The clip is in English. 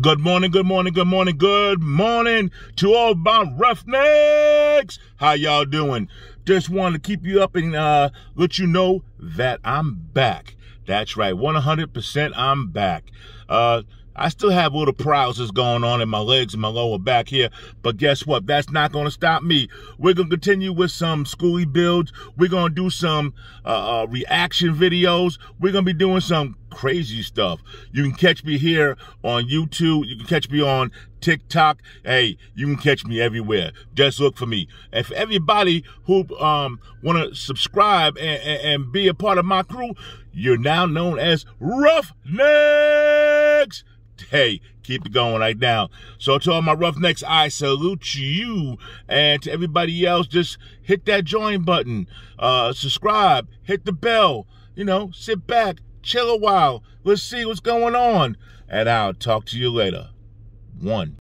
Good morning, good morning, good morning, good morning to all my roughnecks. How y'all doing? Just wanted to keep you up and uh, let you know that I'm back. That's right, 100% I'm back. Uh, I still have little paralysis going on in my legs and my lower back here. But guess what? That's not going to stop me. We're going to continue with some schooly builds. We're going to do some uh, uh, reaction videos. We're going to be doing some crazy stuff. You can catch me here on YouTube. You can catch me on TikTok. Hey, you can catch me everywhere. Just look for me. If everybody who um, want to subscribe and, and, and be a part of my crew, you're now known as Rough hey, keep it going right now. So to all my roughnecks, I salute you. And to everybody else, just hit that join button, uh, subscribe, hit the bell, you know, sit back, chill a while. Let's see what's going on. And I'll talk to you later. One.